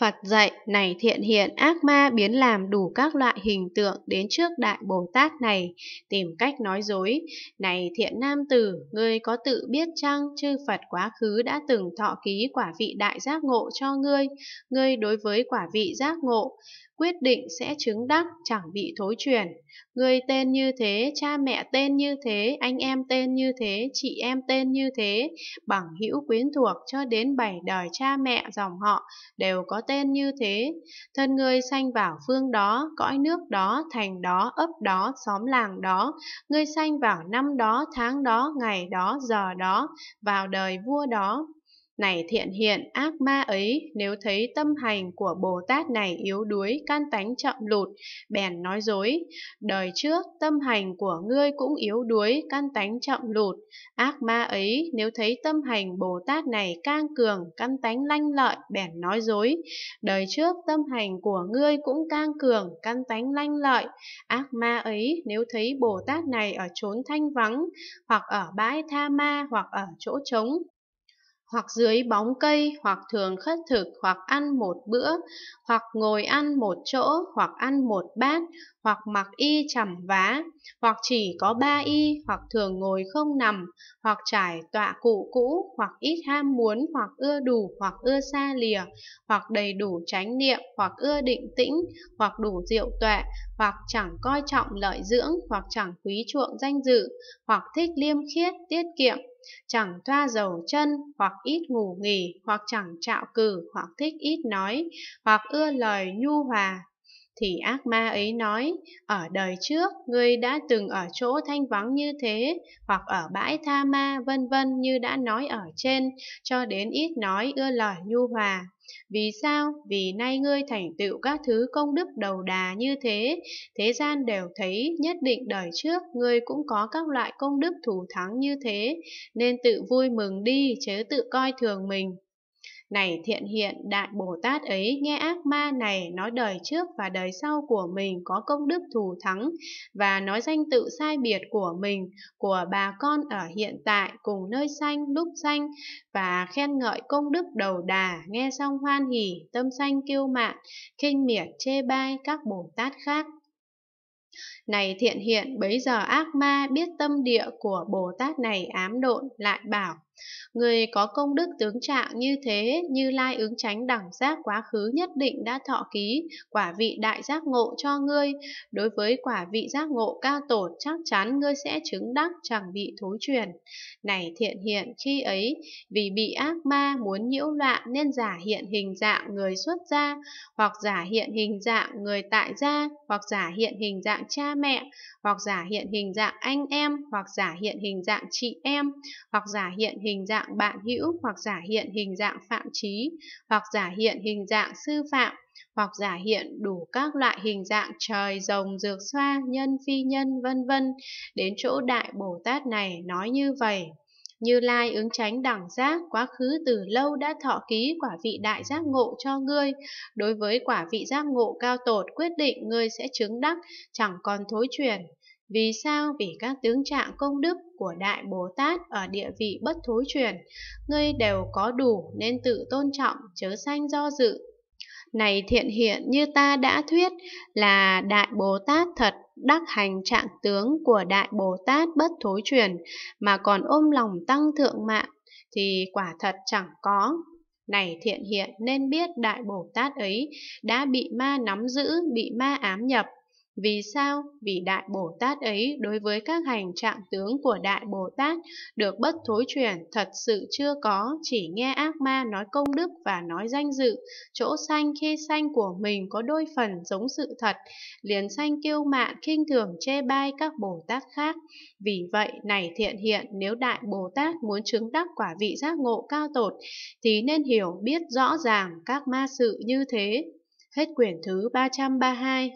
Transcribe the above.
Phật dạy này thiện hiện ác ma biến làm đủ các loại hình tượng đến trước Đại Bồ Tát này, tìm cách nói dối. Này thiện nam tử, ngươi có tự biết chăng chư Phật quá khứ đã từng thọ ký quả vị đại giác ngộ cho ngươi, ngươi đối với quả vị giác ngộ quyết định sẽ chứng đắc chẳng bị thối truyền Người tên như thế, cha mẹ tên như thế, anh em tên như thế, chị em tên như thế, bằng hữu quyến thuộc cho đến bảy đời cha mẹ dòng họ đều có tên như thế. Thân ngươi sanh vào phương đó, cõi nước đó, thành đó, ấp đó, xóm làng đó. Ngươi sanh vào năm đó, tháng đó, ngày đó, giờ đó, vào đời vua đó. Này thiện hiện ác ma ấy, nếu thấy tâm hành của Bồ Tát này yếu đuối, can tánh chậm lụt, bèn nói dối. Đời trước, tâm hành của ngươi cũng yếu đuối, can tánh chậm lụt. Ác ma ấy, nếu thấy tâm hành Bồ Tát này cang cường, căn tánh lanh lợi, bèn nói dối. Đời trước, tâm hành của ngươi cũng cang cường, căn tánh lanh lợi. Ác ma ấy, nếu thấy Bồ Tát này ở chốn thanh vắng, hoặc ở bãi tha ma, hoặc ở chỗ trống, hoặc dưới bóng cây, hoặc thường khất thực, hoặc ăn một bữa, hoặc ngồi ăn một chỗ, hoặc ăn một bát, hoặc mặc y chằm vá, hoặc chỉ có ba y, hoặc thường ngồi không nằm, hoặc trải tọa cụ cũ, hoặc ít ham muốn, hoặc ưa đủ, hoặc ưa xa lìa, hoặc đầy đủ chánh niệm, hoặc ưa định tĩnh, hoặc đủ diệu tuệ, hoặc chẳng coi trọng lợi dưỡng, hoặc chẳng quý chuộng danh dự, hoặc thích liêm khiết, tiết kiệm, chẳng thoa dầu chân, hoặc ít ngủ nghỉ, hoặc chẳng trạo cử, hoặc thích ít nói, hoặc ưa lời nhu hòa, thì ác ma ấy nói, ở đời trước ngươi đã từng ở chỗ thanh vắng như thế, hoặc ở bãi tha ma vân vân như đã nói ở trên, cho đến ít nói ưa lời nhu hòa. Vì sao? Vì nay ngươi thành tựu các thứ công đức đầu đà như thế, thế gian đều thấy nhất định đời trước ngươi cũng có các loại công đức thủ thắng như thế, nên tự vui mừng đi chớ tự coi thường mình. Này thiện hiện đại Bồ Tát ấy nghe ác ma này nói đời trước và đời sau của mình có công đức thù thắng và nói danh tự sai biệt của mình, của bà con ở hiện tại cùng nơi sanh lúc sanh và khen ngợi công đức đầu đà nghe xong hoan hỉ tâm sanh kiêu mạn khinh miệt chê bai các Bồ Tát khác. Này thiện hiện, bấy giờ ác ma biết tâm địa của Bồ Tát này ám độn, lại bảo, Người có công đức tướng trạng như thế, như lai ứng tránh đẳng giác quá khứ nhất định đã thọ ký, quả vị đại giác ngộ cho ngươi. Đối với quả vị giác ngộ ca tổ chắc chắn ngươi sẽ chứng đắc chẳng bị thối truyền. Này thiện hiện, khi ấy, vì bị ác ma muốn nhiễu loạn nên giả hiện hình dạng người xuất gia, hoặc giả hiện hình dạng người tại gia, hoặc giả hiện hình dạng cha mẹ, hoặc giả hiện hình dạng anh em, hoặc giả hiện hình dạng chị em, hoặc giả hiện hình dạng bạn hữu hoặc giả hiện hình dạng phạm trí hoặc giả hiện hình dạng sư phạm hoặc giả hiện đủ các loại hình dạng trời rồng dược xoa nhân phi nhân vân vân đến chỗ đại bồ tát này nói như vậy như Lai ứng tránh đẳng giác quá khứ từ lâu đã thọ ký quả vị đại giác ngộ cho ngươi. Đối với quả vị giác ngộ cao tột quyết định ngươi sẽ chứng đắc, chẳng còn thối chuyển. Vì sao? Vì các tướng trạng công đức của Đại Bồ Tát ở địa vị bất thối truyền, ngươi đều có đủ nên tự tôn trọng, chớ sanh do dự. Này thiện hiện như ta đã thuyết là Đại Bồ Tát thật đắc hành trạng tướng của Đại Bồ Tát bất thối truyền mà còn ôm lòng tăng thượng mạng thì quả thật chẳng có. Này thiện hiện nên biết Đại Bồ Tát ấy đã bị ma nắm giữ, bị ma ám nhập, vì sao? Vì Đại Bồ Tát ấy đối với các hành trạng tướng của Đại Bồ Tát được bất thối chuyển thật sự chưa có, chỉ nghe ác ma nói công đức và nói danh dự, chỗ sanh khi sanh của mình có đôi phần giống sự thật, liền sanh kiêu mạn khinh thường chê bai các Bồ Tát khác. Vì vậy, này thiện hiện, nếu Đại Bồ Tát muốn chứng đắc quả vị giác ngộ cao tột, thì nên hiểu biết rõ ràng các ma sự như thế. Hết quyển thứ 332